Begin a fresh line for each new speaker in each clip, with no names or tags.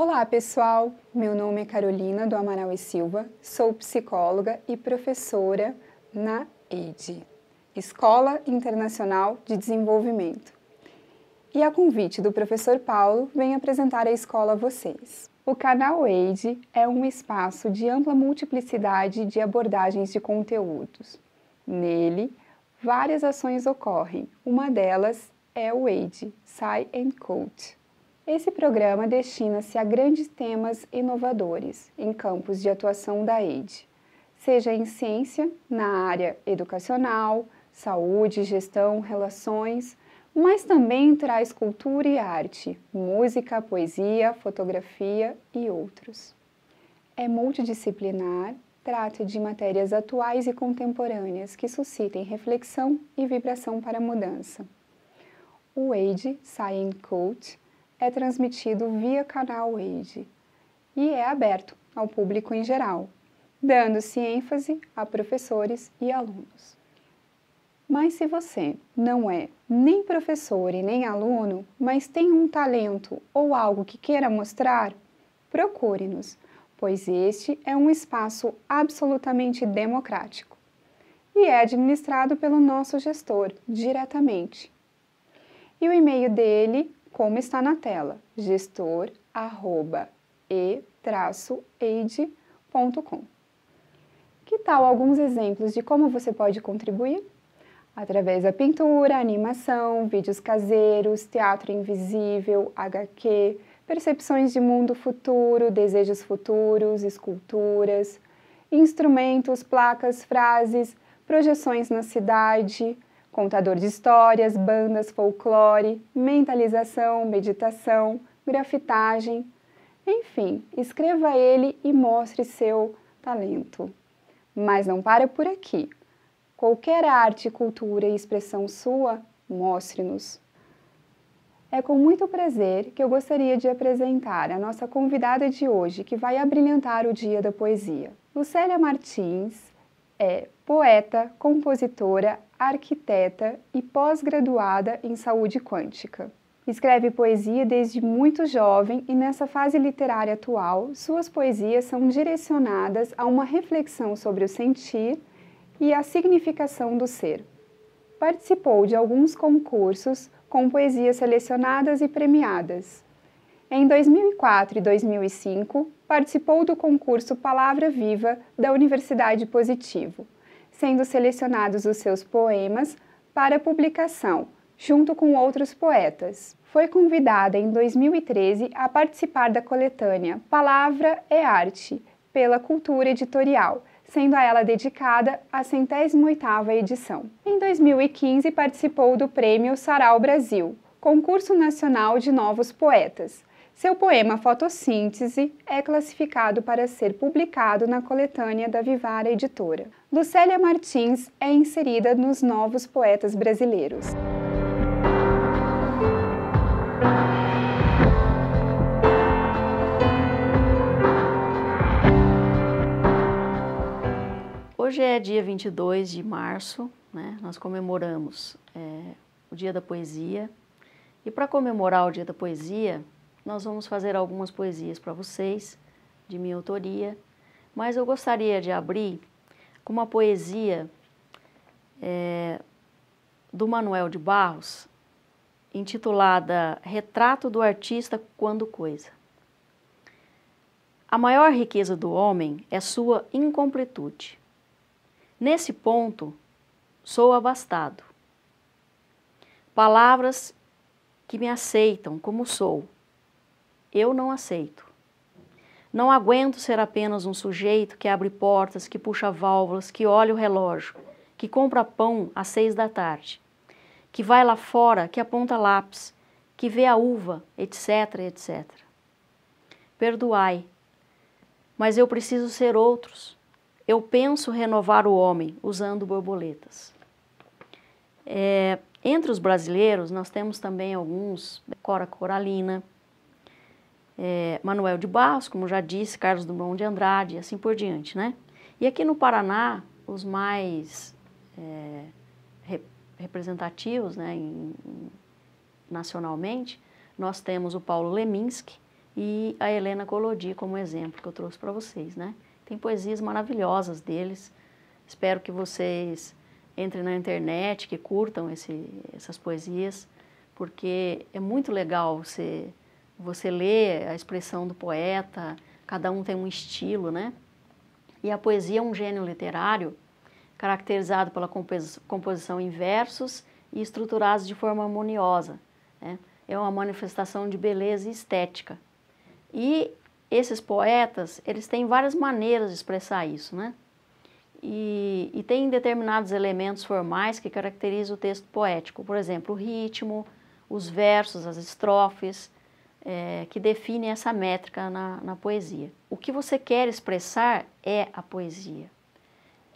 Olá, pessoal! Meu nome é Carolina do Amaral e Silva, sou psicóloga e professora na EIDE, Escola Internacional de Desenvolvimento. E a convite do professor Paulo, venho apresentar a escola a vocês. O canal EIDE é um espaço de ampla multiplicidade de abordagens de conteúdos. Nele, várias ações ocorrem, uma delas é o EIDE, Sai and Coach esse programa destina-se a grandes temas inovadores em campos de atuação da EID, seja em ciência, na área educacional, saúde, gestão, relações, mas também traz cultura e arte, música, poesia, fotografia e outros. É multidisciplinar, trata de matérias atuais e contemporâneas que suscitem reflexão e vibração para a mudança. O AID Science Coach é transmitido via canal Wade e é aberto ao público em geral, dando-se ênfase a professores e alunos. Mas se você não é nem professor e nem aluno, mas tem um talento ou algo que queira mostrar, procure-nos, pois este é um espaço absolutamente democrático e é administrado pelo nosso gestor diretamente. E o e-mail dele como está na tela, gestor@e-aid.com. Que tal alguns exemplos de como você pode contribuir? Através da pintura, animação, vídeos caseiros, teatro invisível, HQ, percepções de mundo futuro, desejos futuros, esculturas, instrumentos, placas, frases, projeções na cidade, contador de histórias, bandas, folclore, mentalização, meditação, grafitagem. Enfim, escreva ele e mostre seu talento. Mas não para por aqui. Qualquer arte, cultura e expressão sua, mostre-nos. É com muito prazer que eu gostaria de apresentar a nossa convidada de hoje, que vai abrilhantar o Dia da Poesia. Lucélia Martins é poeta, compositora, arquiteta e pós-graduada em saúde quântica. Escreve poesia desde muito jovem e nessa fase literária atual, suas poesias são direcionadas a uma reflexão sobre o sentir e a significação do ser. Participou de alguns concursos com poesias selecionadas e premiadas. Em 2004 e 2005, participou do concurso Palavra Viva da Universidade Positivo sendo selecionados os seus poemas para publicação, junto com outros poetas. Foi convidada em 2013 a participar da coletânea Palavra é Arte, pela Cultura Editorial, sendo a ela dedicada a centésima oitava edição. Em 2015 participou do Prêmio Sarau Brasil, concurso nacional de novos poetas, seu poema Fotossíntese é classificado para ser publicado na coletânea da Vivara Editora. Lucélia Martins é inserida nos Novos Poetas Brasileiros.
Hoje é dia 22 de março, né? nós comemoramos é, o Dia da Poesia. E para comemorar o Dia da Poesia, nós vamos fazer algumas poesias para vocês, de minha autoria, mas eu gostaria de abrir com uma poesia é, do Manuel de Barros, intitulada Retrato do Artista Quando Coisa. A maior riqueza do homem é sua incompletude. Nesse ponto, sou abastado. Palavras que me aceitam como sou eu não aceito. Não aguento ser apenas um sujeito que abre portas, que puxa válvulas, que olha o relógio, que compra pão às seis da tarde, que vai lá fora, que aponta lápis, que vê a uva, etc, etc. Perdoai, mas eu preciso ser outros. Eu penso renovar o homem usando borboletas. É, entre os brasileiros, nós temos também alguns, Cora Coralina, é, Manuel de Barros, como já disse, Carlos Drummond de Andrade e assim por diante, né? E aqui no Paraná, os mais é, re, representativos, né, em, nacionalmente, nós temos o Paulo Leminski e a Helena Colodi como exemplo que eu trouxe para vocês, né? Tem poesias maravilhosas deles. Espero que vocês entrem na internet, que curtam esse, essas poesias, porque é muito legal você você lê a expressão do poeta, cada um tem um estilo, né? E a poesia é um gênero literário caracterizado pela composição em versos e estruturados de forma harmoniosa. Né? É uma manifestação de beleza e estética. E esses poetas, eles têm várias maneiras de expressar isso, né? E, e tem determinados elementos formais que caracterizam o texto poético, por exemplo, o ritmo, os versos, as estrofes, é, que definem essa métrica na, na poesia. O que você quer expressar é a poesia.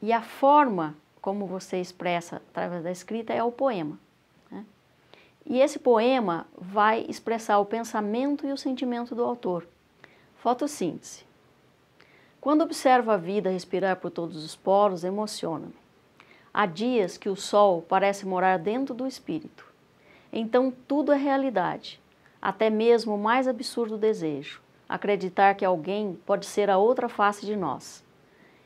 E a forma como você expressa através da escrita é o poema. Né? E esse poema vai expressar o pensamento e o sentimento do autor. Fotossíntese. Quando observo a vida respirar por todos os poros, emociona-me. Há dias que o sol parece morar dentro do espírito. Então tudo é realidade até mesmo o mais absurdo desejo, acreditar que alguém pode ser a outra face de nós.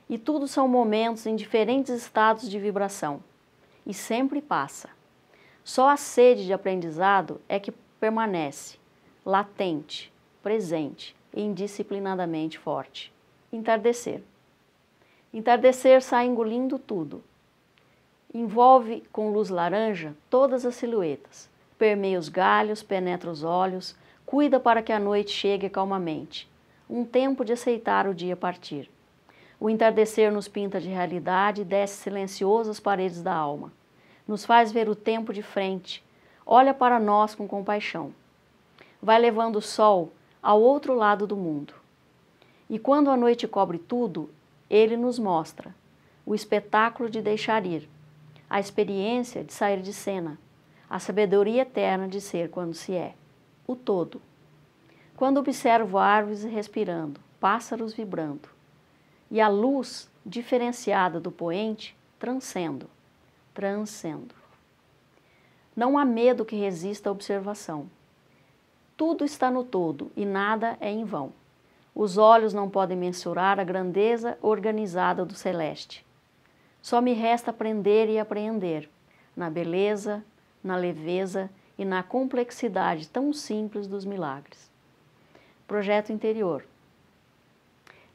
E tudo são momentos em diferentes estados de vibração, e sempre passa. Só a sede de aprendizado é que permanece, latente, presente e indisciplinadamente forte. Entardecer. Entardecer sai engolindo tudo. Envolve com luz laranja todas as silhuetas, permeia os galhos, penetra os olhos, cuida para que a noite chegue calmamente. Um tempo de aceitar o dia partir. O entardecer nos pinta de realidade e desce silencioso as paredes da alma. Nos faz ver o tempo de frente, olha para nós com compaixão. Vai levando o sol ao outro lado do mundo. E quando a noite cobre tudo, ele nos mostra o espetáculo de deixar ir, a experiência de sair de cena a sabedoria eterna de ser quando se é, o todo. Quando observo árvores respirando, pássaros vibrando, e a luz diferenciada do poente, transcendo, transcendo. Não há medo que resista à observação. Tudo está no todo e nada é em vão. Os olhos não podem mensurar a grandeza organizada do celeste. Só me resta aprender e apreender na beleza, na leveza e na complexidade tão simples dos milagres. Projeto interior.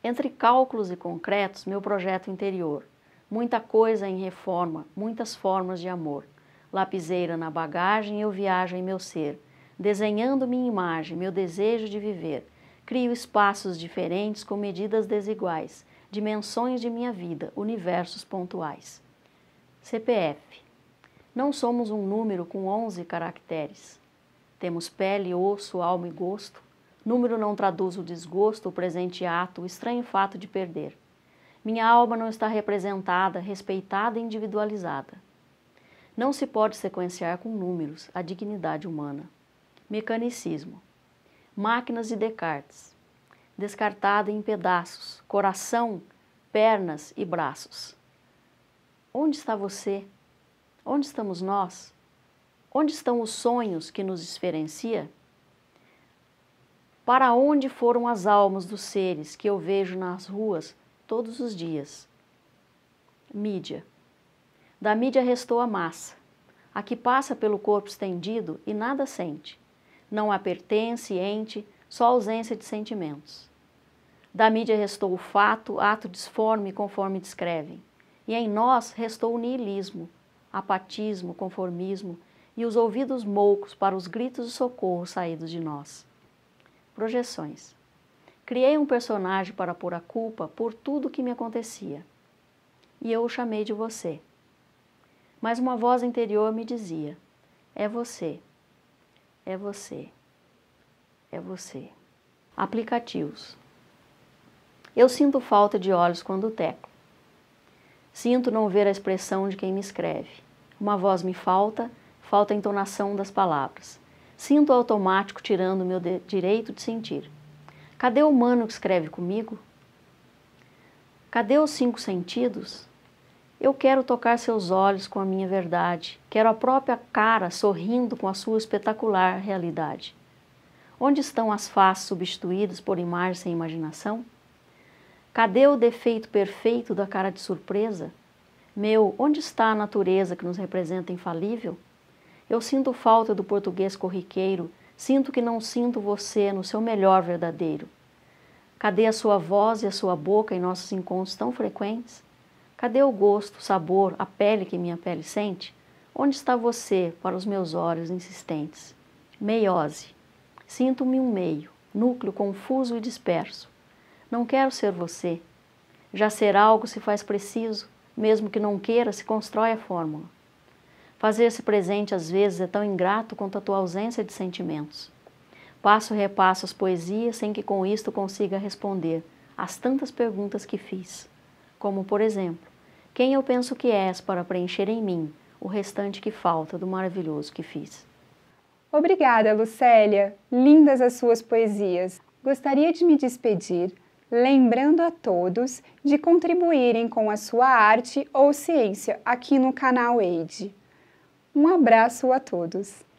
Entre cálculos e concretos, meu projeto interior. Muita coisa em reforma, muitas formas de amor. Lapiseira na bagagem, eu viajo em meu ser, desenhando minha imagem, meu desejo de viver. Crio espaços diferentes com medidas desiguais, dimensões de minha vida, universos pontuais. CPF não somos um número com 11 caracteres. Temos pele, osso, alma e gosto. Número não traduz o desgosto, o presente ato, o estranho fato de perder. Minha alma não está representada, respeitada e individualizada. Não se pode sequenciar com números a dignidade humana. Mecanicismo. Máquinas de Descartes. Descartada em pedaços, coração, pernas e braços. Onde está você? Onde estamos nós? Onde estão os sonhos que nos diferencia? Para onde foram as almas dos seres que eu vejo nas ruas todos os dias? Mídia. Da mídia restou a massa, a que passa pelo corpo estendido e nada sente. Não há pertence, ente, só ausência de sentimentos. Da mídia restou o fato, ato disforme conforme descrevem. E em nós restou o niilismo, apatismo, conformismo e os ouvidos moucos para os gritos de socorro saídos de nós. Projeções. Criei um personagem para pôr a culpa por tudo que me acontecia. E eu o chamei de você. Mas uma voz interior me dizia: é você, é você, é você. Aplicativos. Eu sinto falta de olhos quando teclo. Sinto não ver a expressão de quem me escreve. Uma voz me falta, falta a entonação das palavras. Sinto automático tirando meu de direito de sentir. Cadê o humano que escreve comigo? Cadê os cinco sentidos? Eu quero tocar seus olhos com a minha verdade, quero a própria cara sorrindo com a sua espetacular realidade. Onde estão as faces substituídas por imagens sem imaginação? Cadê o defeito perfeito da cara de surpresa? Meu, onde está a natureza que nos representa infalível? Eu sinto falta do português corriqueiro, sinto que não sinto você no seu melhor verdadeiro. Cadê a sua voz e a sua boca em nossos encontros tão frequentes? Cadê o gosto, o sabor, a pele que minha pele sente? Onde está você para os meus olhos insistentes? Meiose. Sinto-me um meio, núcleo confuso e disperso. Não quero ser você. Já ser algo se faz preciso, mesmo que não queira, se constrói a fórmula. Fazer-se presente às vezes é tão ingrato quanto a tua ausência de sentimentos. Passo e repasso as poesias sem que com isto consiga responder às tantas perguntas que fiz. Como, por exemplo, quem eu penso que és para preencher em mim o restante que falta do maravilhoso que fiz.
Obrigada, Lucélia. Lindas as suas poesias. Gostaria de me despedir lembrando a todos de contribuírem com a sua arte ou ciência aqui no canal AIDE. Um abraço a todos!